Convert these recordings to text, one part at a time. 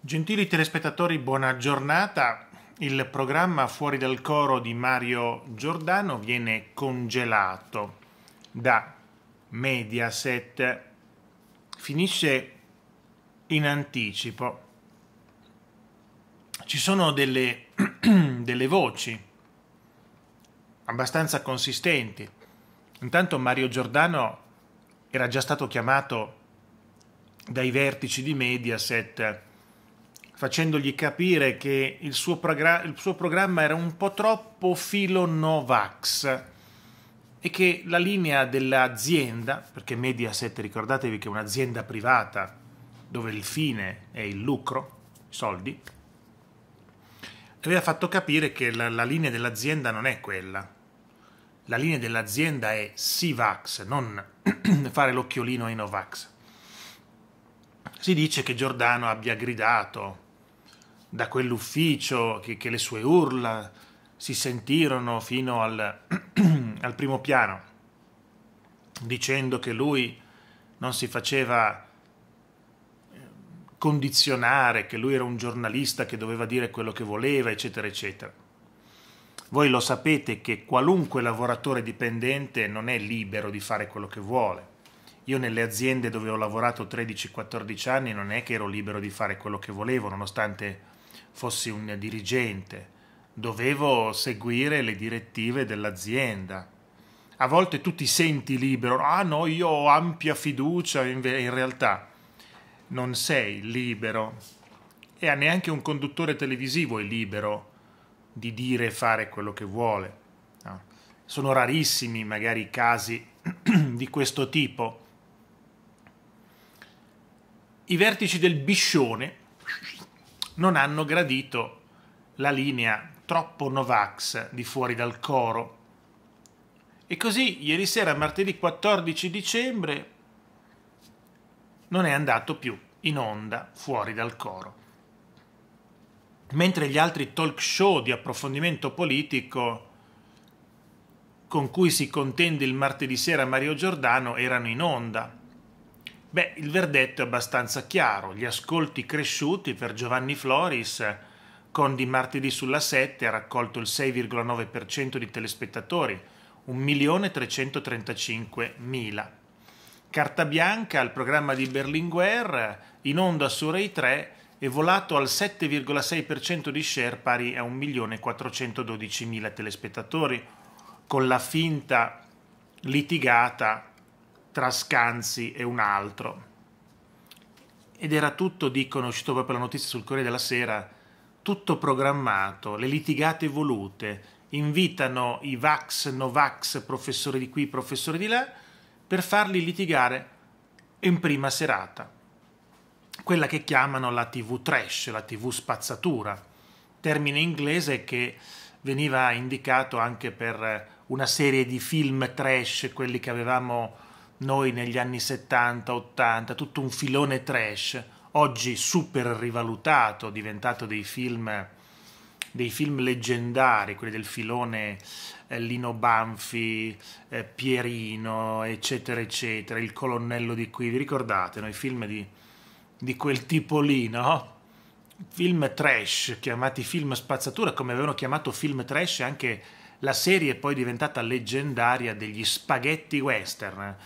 Gentili telespettatori, buona giornata. Il programma Fuori dal coro di Mario Giordano viene congelato da Mediaset. Finisce in anticipo. Ci sono delle, delle voci abbastanza consistenti. Intanto Mario Giordano era già stato chiamato dai vertici di Mediaset facendogli capire che il suo, progra il suo programma era un po' troppo filo Novax e che la linea dell'azienda, perché Mediaset ricordatevi che è un'azienda privata dove il fine è il lucro, i soldi, aveva fatto capire che la, la linea dell'azienda non è quella. La linea dell'azienda è Sivax, non fare l'occhiolino ai Novax. Si dice che Giordano abbia gridato da quell'ufficio che, che le sue urla si sentirono fino al, al primo piano, dicendo che lui non si faceva eh, condizionare, che lui era un giornalista che doveva dire quello che voleva, eccetera, eccetera. Voi lo sapete che qualunque lavoratore dipendente non è libero di fare quello che vuole. Io nelle aziende dove ho lavorato 13-14 anni non è che ero libero di fare quello che volevo, nonostante fossi un dirigente, dovevo seguire le direttive dell'azienda. A volte tu ti senti libero, ah no, io ho ampia fiducia, in, realtà non sei libero e neanche un conduttore televisivo è libero di dire e fare quello che vuole. Sono rarissimi magari i casi di questo tipo. I vertici del biscione non hanno gradito la linea troppo Novax di fuori dal coro. E così ieri sera, martedì 14 dicembre, non è andato più in onda fuori dal coro. Mentre gli altri talk show di approfondimento politico con cui si contende il martedì sera Mario Giordano erano in onda. Beh, il verdetto è abbastanza chiaro. Gli ascolti cresciuti per Giovanni Floris, con di martedì sulla 7 ha raccolto il 6,9% di telespettatori, 1.335.000. Carta bianca al programma di Berlinguer, in onda su Rai 3, è volato al 7,6% di share pari a 1.412.000 telespettatori, con la finta litigata tra Scanzi e un altro. Ed era tutto, dicono, uscito proprio la notizia sul Corriere della Sera, tutto programmato, le litigate volute, invitano i vax, novax, professore di qui, professore di là, per farli litigare in prima serata. Quella che chiamano la TV trash, la TV spazzatura, termine inglese che veniva indicato anche per una serie di film trash, quelli che avevamo noi negli anni 70, 80, tutto un filone trash, oggi super rivalutato, diventato dei film, dei film leggendari, quelli del filone eh, Lino Banfi, eh, Pierino, eccetera, eccetera, Il colonnello di qui, vi ricordate, noi film di, di quel tipo lì, no? Film trash, chiamati film spazzatura, come avevano chiamato film trash anche la serie poi diventata leggendaria degli spaghetti western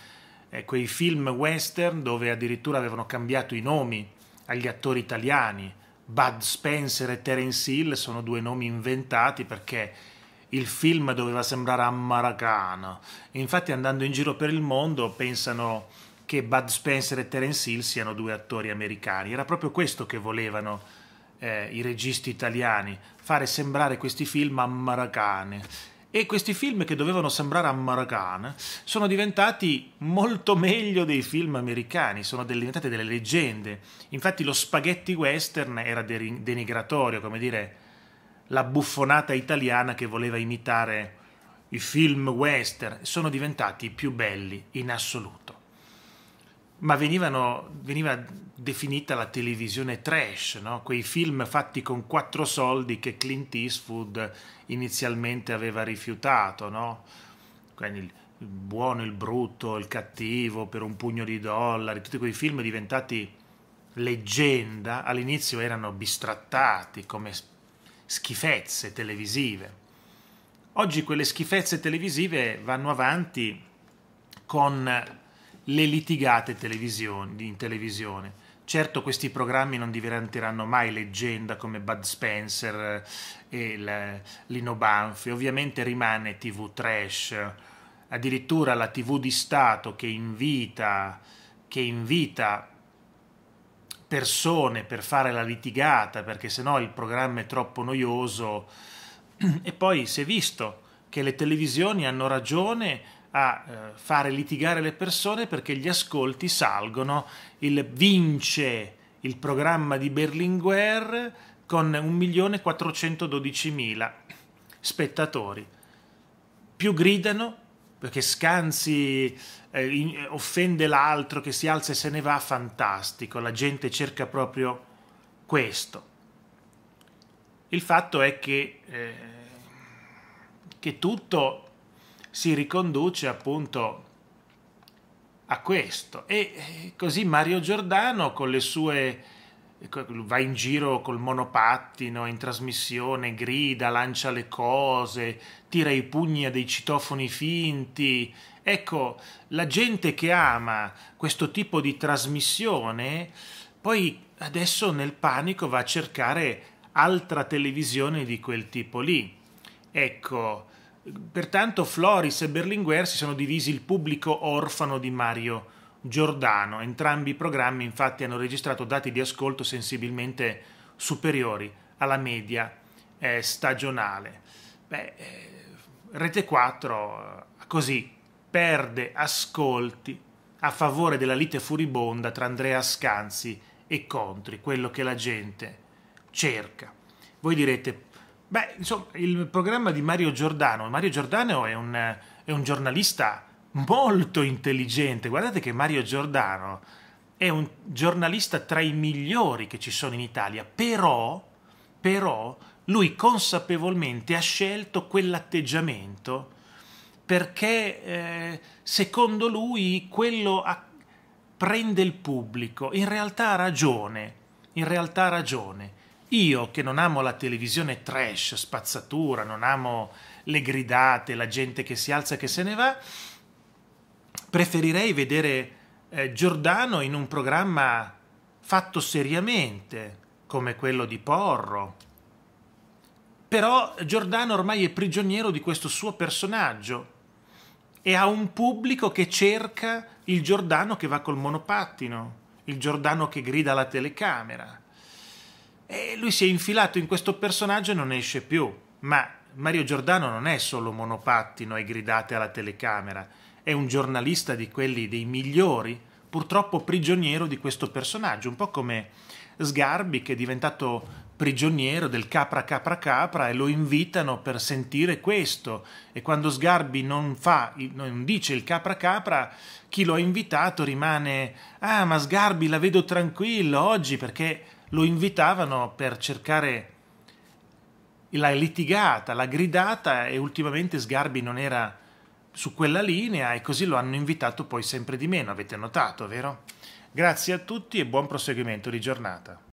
quei film western dove addirittura avevano cambiato i nomi agli attori italiani. Bud Spencer e Terence Hill sono due nomi inventati perché il film doveva sembrare americano. Infatti, andando in giro per il mondo, pensano che Bud Spencer e Terence Hill siano due attori americani. Era proprio questo che volevano eh, i registi italiani, fare sembrare questi film americani e questi film che dovevano sembrare americani sono diventati molto meglio dei film americani, sono diventate delle leggende. Infatti lo spaghetti western era denigratorio, come dire la buffonata italiana che voleva imitare i film western, sono diventati i più belli in assoluto ma venivano, veniva definita la televisione trash, no? quei film fatti con quattro soldi che Clint Eastwood inizialmente aveva rifiutato, no? quindi il buono, il brutto, il cattivo, per un pugno di dollari, tutti quei film diventati leggenda, all'inizio erano bistrattati come schifezze televisive. Oggi quelle schifezze televisive vanno avanti con le litigate in televisione. Certo questi programmi non diventeranno mai leggenda come Bud Spencer eh, e eh, Lino Banfi, ovviamente rimane TV trash, addirittura la TV di Stato che invita, che invita persone per fare la litigata perché sennò il programma è troppo noioso e poi si è visto che le televisioni hanno ragione a eh, fare litigare le persone perché gli ascolti salgono, il vince il programma di Berlinguer con 1.412.000 spettatori. Più gridano perché Scanzi eh, offende l'altro che si alza e se ne va, fantastico, la gente cerca proprio questo. Il fatto è che, eh, che tutto si riconduce appunto a questo. E eh, così Mario Giordano con le sue va in giro col monopattino in trasmissione, grida, lancia le cose, tira i pugni a dei citofoni finti. Ecco, la gente che ama questo tipo di trasmissione poi adesso nel panico va a cercare altra televisione di quel tipo lì. Ecco, Pertanto Floris e Berlinguer si sono divisi il pubblico orfano di Mario Giordano. Entrambi i programmi infatti hanno registrato dati di ascolto sensibilmente superiori alla media eh, stagionale. Beh, eh, Rete 4 eh, così perde ascolti a favore della lite furibonda tra Andrea Scanzi e Contri, quello che la gente cerca. Voi direte Beh, insomma, il programma di Mario Giordano. Mario Giordano è un, è un giornalista molto intelligente. Guardate che Mario Giordano è un giornalista tra i migliori che ci sono in Italia, però, però lui consapevolmente ha scelto quell'atteggiamento perché eh, secondo lui quello a... prende il pubblico. In realtà ha ragione, in realtà ha ragione. Io che non amo la televisione trash, spazzatura, non amo le gridate, la gente che si alza e che se ne va, preferirei vedere eh, Giordano in un programma fatto seriamente, come quello di Porro. Però Giordano ormai è prigioniero di questo suo personaggio e ha un pubblico che cerca il Giordano che va col monopattino, il Giordano che grida alla telecamera, e lui si è infilato in questo personaggio e non esce più. Ma Mario Giordano non è solo monopattino e gridate alla telecamera, è un giornalista di quelli dei migliori, purtroppo prigioniero di questo personaggio, un po' come Sgarbi che è diventato prigioniero del capra capra capra e lo invitano per sentire questo e quando Sgarbi non fa non dice il capra capra chi lo ha invitato rimane ah ma Sgarbi la vedo tranquillo oggi perché lo invitavano per cercare la litigata, la gridata e ultimamente Sgarbi non era su quella linea e così lo hanno invitato poi sempre di meno, avete notato, vero? Grazie a tutti e buon proseguimento di giornata.